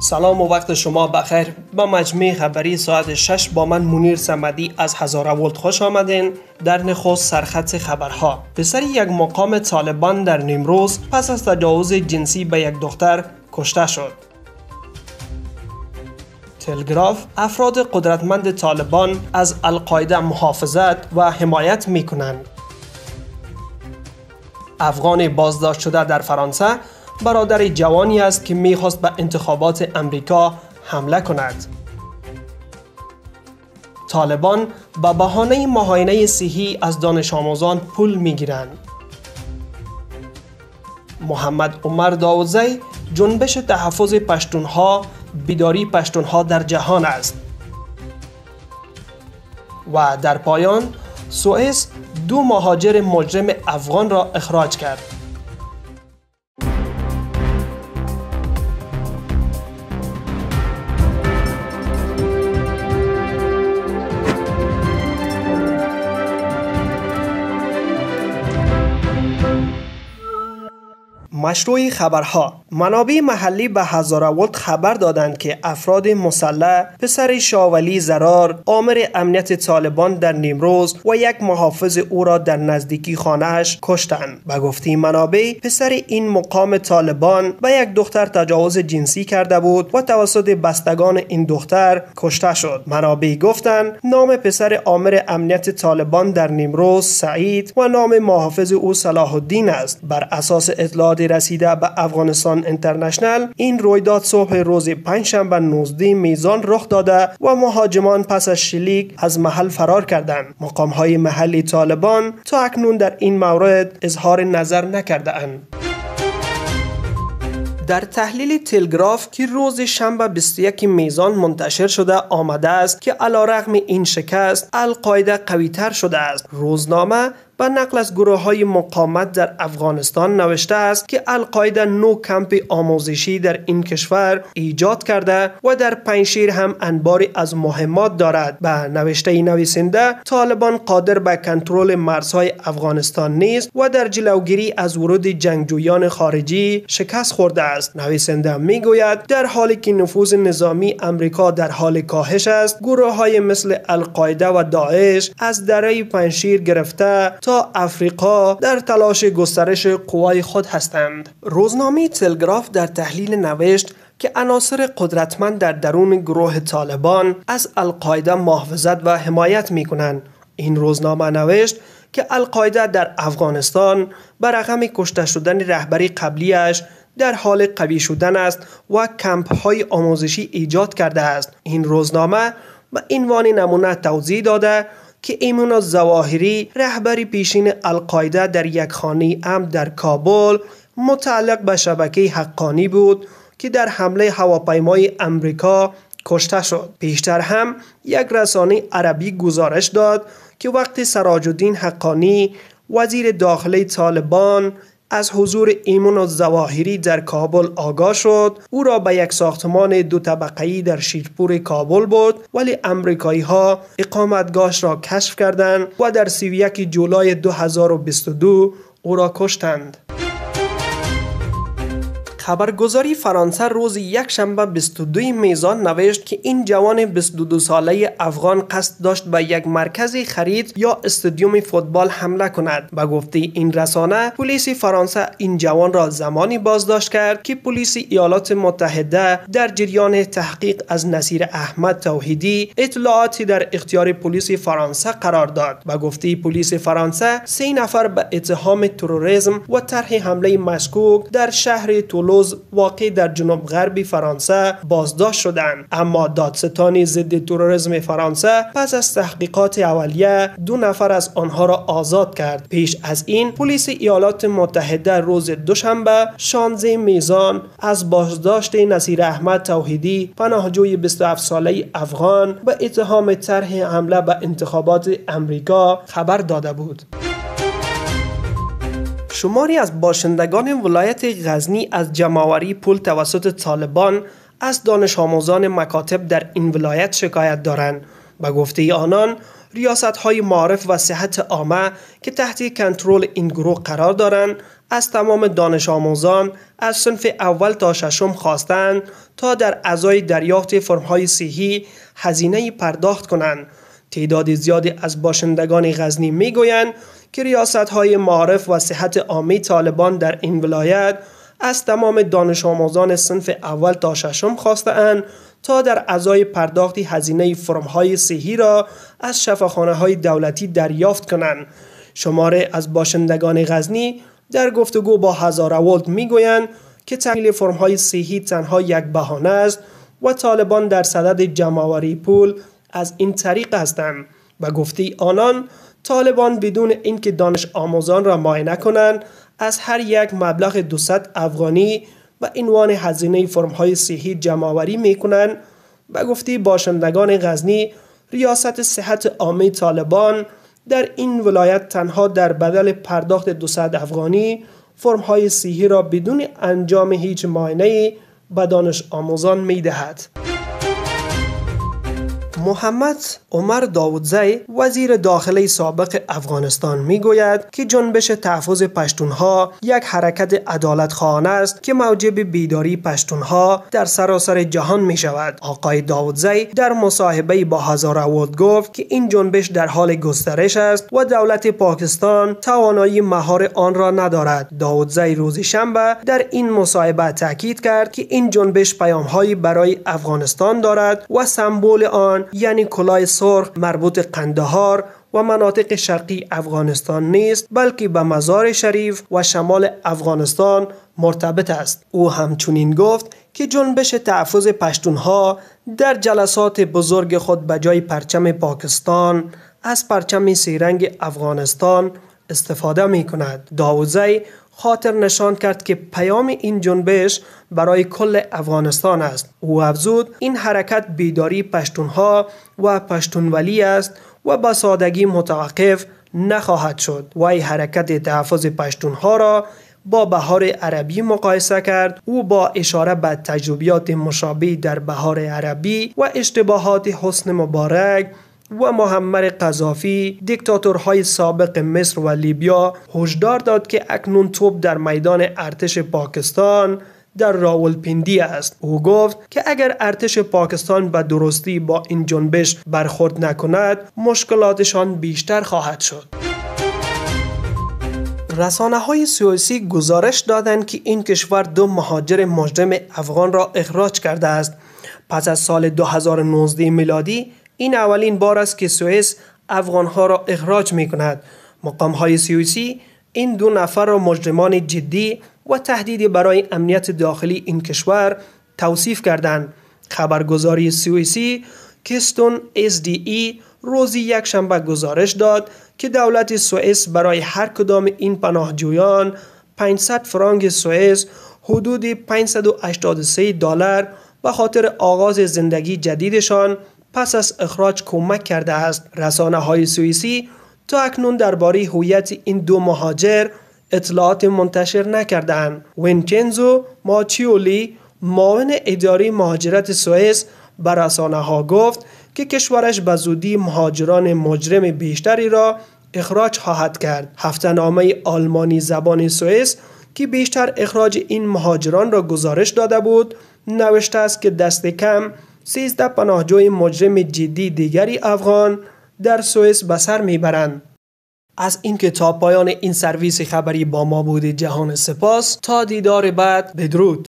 سلام و وقت شما بخیر با مجموعه خبری ساعت 6 با من منیر سمدی از هزاره ولت خوش آمدین در نخست سرخط خبرها پسر یک مقام طالبان در نیمروز پس از تجاوز جنسی به یک دختر کشته شد تلگراف افراد قدرتمند طالبان از القاعده محافظت و حمایت می کنند افغان بازداشت شده در فرانسه برادر جوانی است که میخواست به انتخابات امریکا حمله کند طالبان به بهانه مهاینه سیهی از دانش آموزان پول میگیرند محمد عمر داوزی جنبش تحفظ پشتونها بیداری پشتونها در جهان است و در پایان سوئیس دو مهاجر مجرم افغان را اخراج کرد مشروع خبرها منابع محلی به ولت خبر دادند که افراد مسلح پسر شاولی زرار آمر امنیت طالبان در نیمروز و یک محافظ او را در نزدیکی خانهش کشتند به گفته منابع پسر این مقام طالبان به یک دختر تجاوز جنسی کرده بود و توسط بستگان این دختر کشته شد منابع گفتند نام پسر آمر امنیت طالبان در نیمروز سعید و نام محافظ او صلاح الدین است بر اساس اطلاعات رسیده به افغانستان ایران این رویداد صبح روز پنجشنبه 19 میزان رخ داده و مهاجمان پس از شلیک از محل فرار کردند مقام های محلی طالبان تا اکنون در این مورد اظهار نظر نکردهاند. در تحلیل تلگراف که روز شنبه 21 میزان منتشر شده آمده است که رغم این شکست القاعده قویتر شده است روزنامه و نقل از گروه های مقامت در افغانستان نوشته است که القاعده نو کمپ آموزشی در این کشور ایجاد کرده و در پنشیر هم انباری از مهمات دارد به نوشته نویسنده طالبان قادر به کنترل مرزهای افغانستان نیست و در جلوگیری از ورود جنگجویان خارجی شکست خورده است نویسنده میگوید در حالی که نفوذ نظامی امریکا در حال کاهش است گروه های مثل القاعده و داعش از دره پنشیر گرفته تا افریقا در تلاش گسترش قوای خود هستند روزنامه تلگراف در تحلیل نوشت که عناصر قدرتمند در درون گروه طالبان از القاعده محافظت و حمایت می کنند این روزنامه نوشت که القاعده در افغانستان به رقم کشته شدن رهبری قبلیش در حال قوی شدن است و کمپ های آموزشی ایجاد کرده است این روزنامه به عنوان نمونه توضیح داده که ایمونا زواهری رهبری پیشین القاعده در یک خانه ام در کابل متعلق به شبکه حقانی بود که در حمله هواپیمای امریکا کشته شد. پیشتر هم یک رسانه عربی گزارش داد که وقتی سراج الدین حقانی وزیر داخلی طالبان از حضور ایمون زواهری در کابل آگاه شد او را به یک ساختمان دو طبقه‌ای در شیرپور کابل بود ولی امریکایی ها اقامتگاهش را کشف کردند و در 31 جولای 2022 او را کشتند خبرگزاری فرانسه روز یک شنبه 22 میزان نوشت که این جوان 22 ساله افغان قصد داشت به یک مرکز خرید یا استادیوم فوتبال حمله کند به گفته این رسانه پلیس فرانسه این جوان را زمانی بازداشت کرد که پلیس ایالات متحده در جریان تحقیق از نصیر احمد توحیدی اطلاعاتی در اختیار پلیس فرانسه قرار داد و گفته پلیس فرانسه سه نفر به اتهام تروریسم و طرح حمله مشکوک در شهر تولو امروز واقع در جنوب غربی فرانسه بازداشت شدند اما دادستانی ضد تروریسم فرانسه پس از تحقیقات اولیه دو نفر از آنها را آزاد کرد پیش از این پلیس ایالات متحده روز دوشنبه 16 میزان از بازداشت نصیر احمد توحیدی پناهجوی 27 ساله افغان به اتهام طرح حمله به انتخابات امریکا خبر داده بود شماری از باشندگان ولایت غزنی از جمعوری پول توسط طالبان از دانش آموزان مکاتب در این ولایت شکایت دارند به گفته آنان ریاست های معرف و صحت عامه که تحت کنترل این گروه قرار دارند از تمام دانش آموزان از صنف اول تا ششم خواستند تا در ازای دریافت فرمهای صحی هزینه پرداخت کنند تعداد زیادی از باشندگان غزنی میگویند که ریاست های معارف و صحت عامه طالبان در این ولایت از تمام دانش آموزان صنف اول تا ششم اند تا در ازای پرداخت هزینه فرم های صحی را از شفاخانه های دولتی دریافت کنند شماره از باشندگان غزنی در گفتگو با هزارولد می میگویند که تحمیل فرم های صحی تنها یک بهانه است و طالبان در صدد جمعآوری پول از این طریق هستند و گفته آنان طالبان بدون اینکه دانش آموزان را معاینه کنند از هر یک مبلغ 200 افغانی و عنوان هزینه فرمهای صحی جمعآوری می کنند و گفته باشندگان غزنی ریاست صحت عامه طالبان در این ولایت تنها در بدل پرداخت 200 افغانی فرمهای صحی را بدون انجام هیچ معاینه به دانش آموزان می دهد. محمد عمر داودزی وزیر داخلی سابق افغانستان گوید که جنبش تحفظ پشتونها یک حرکت عدالت خواهانه است که موجب بیداری پشتونها در سراسر جهان می شود آقای داودزی در مصاحبه با هزار اوود گفت که این جنبش در حال گسترش است و دولت پاکستان توانایی مهار آن را ندارد داودزی روز شنبه در این مصاحبه تاکید کرد که این جنبش پیامهایی برای افغانستان دارد و سمبل آن یعنی کلاه سرخ مربوط قندهار و مناطق شرقی افغانستان نیست بلکه به مزار شریف و شمال افغانستان مرتبط است او همچنین گفت که جنبش تحفظ پشتونها در جلسات بزرگ خود به جای پرچم پاکستان از پرچم سیرنگ افغانستان استفاده می کند داوزه خاطر نشان کرد که پیام این جنبش برای کل افغانستان است او افزود این حرکت بیداری پشتونها و پشتونولی است و با سادگی متوقف نخواهد شد وی حرکت تحفظ پشتونها را با بهار عربی مقایسه کرد او با اشاره به تجربیات مشابه در بهار عربی و اشتباهات حسن مبارک و محمد قذافی دیکتاتورهای سابق مصر و لیبیا هشدار داد که اکنون توپ در میدان ارتش پاکستان در راولپندی است او گفت که اگر ارتش پاکستان به درستی با این جنبش برخورد نکند مشکلاتشان بیشتر خواهد شد رسانه های سیاسی گزارش دادند که این کشور دو مهاجر مجرم افغان را اخراج کرده است پس از سال 2019 میلادی این اولین بار است که سوئیس افغانها را اخراج می کند مقام های این دو نفر را مجرمان جدی و تهدید برای امنیت داخلی این کشور توصیف کردند خبرگزاری سوئیسی کستون اس دی ای روزی یک شنبه گزارش داد که دولت سوئیس برای هر کدام این پناهجویان 500 فرانک سوئیس حدود 583 دلار به خاطر آغاز زندگی جدیدشان پس از اخراج کمک کرده است رسانه های سوئیسی تا اکنون درباره هویت این دو مهاجر اطلاعات منتشر نکردهاند. وینچنزو ماچیولی معاون اداری مهاجرت سوئیس به رسانه ها گفت که کشورش به زودی مهاجران مجرم بیشتری را اخراج خواهد کرد. هفته نامه آلمانی زبان سوئیس که بیشتر اخراج این مهاجران را گزارش داده بود نوشته است که دست کم سیزده پناهجوی مجرم جدی دیگری افغان در سوئیس به سر میبرند از اینکه تا پایان این سرویس خبری با ما بود جهان سپاس تا دیدار بعد بدرود